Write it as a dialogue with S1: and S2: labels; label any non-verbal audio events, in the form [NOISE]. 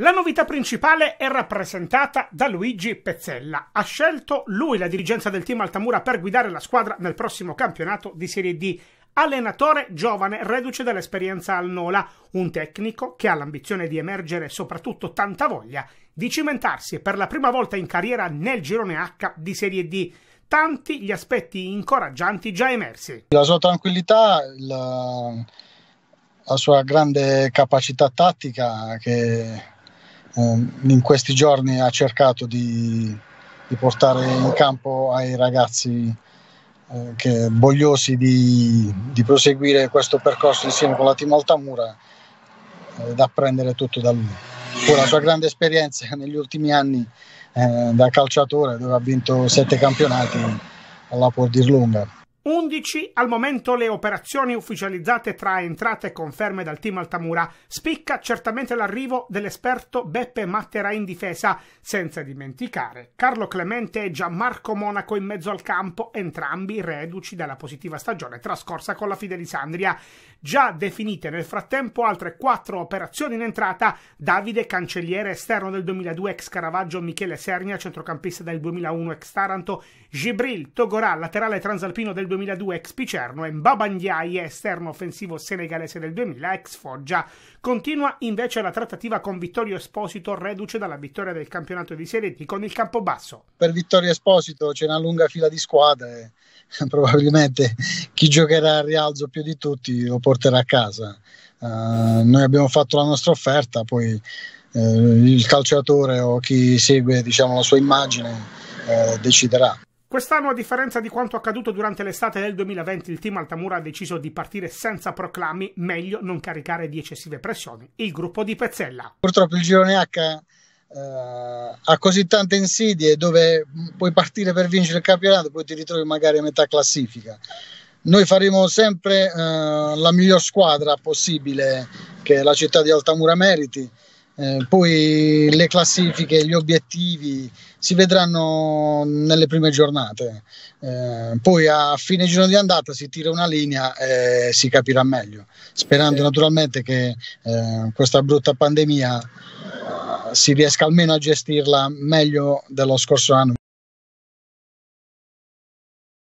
S1: La novità principale è rappresentata da Luigi Pezzella. Ha scelto lui la dirigenza del team Altamura per guidare la squadra nel prossimo campionato di Serie D. Allenatore giovane, reduce dall'esperienza al Nola, un tecnico che ha l'ambizione di emergere e soprattutto tanta voglia di cimentarsi per la prima volta in carriera nel girone H di Serie D tanti gli aspetti incoraggianti già emersi.
S2: La sua tranquillità, la, la sua grande capacità tattica che Ehm, in questi giorni ha cercato di, di portare in campo ai ragazzi eh, che vogliosi di, di, proseguire questo percorso insieme con la team Altamura eh, da prendere tutto da lui. Con la sua grande esperienza negli ultimi anni eh, da calciatore dove ha vinto sette campionati alla può lunga.
S1: 11 al momento le operazioni ufficializzate tra entrate e conferme dal team Altamura. Spicca certamente l'arrivo dell'esperto Beppe Mattera in difesa, senza dimenticare Carlo Clemente e Gianmarco Monaco in mezzo al campo, entrambi reduci dalla positiva stagione trascorsa con la Fidelisandria. Già definite nel frattempo altre quattro operazioni in entrata, Davide Cancelliere esterno del 2002 ex Caravaggio, Michele Sernia centrocampista del 2001 ex Taranto, Gibril Togorà laterale transalpino del 2001, 2002 ex Picerno e Mbabandiaye, esterno offensivo senegalese del 2000 ex Foggia. Continua invece la trattativa con Vittorio Esposito, reduce dalla vittoria del campionato di Serie D con il Campobasso. Per Vittorio Esposito c'è una lunga fila di squadre,
S2: [LAUGHS] probabilmente chi giocherà a rialzo più di tutti lo porterà a casa. Uh, noi abbiamo fatto la nostra offerta, poi eh, il calciatore o chi segue diciamo, la sua immagine eh, deciderà.
S1: Quest'anno, a differenza di quanto accaduto durante l'estate del 2020, il team Altamura ha deciso di partire senza proclami, meglio non caricare di eccessive pressioni il gruppo di Pezzella.
S2: Purtroppo il girone H eh, ha così tante insidie dove puoi partire per vincere il campionato, e poi ti ritrovi magari a metà classifica. Noi faremo sempre eh, la miglior squadra possibile che la città di Altamura meriti eh, poi le classifiche, gli obiettivi si vedranno nelle prime giornate. Eh, poi a fine giro di andata si tira una linea e si capirà meglio, sperando naturalmente che eh, questa brutta pandemia
S1: si riesca almeno a gestirla meglio dello scorso anno.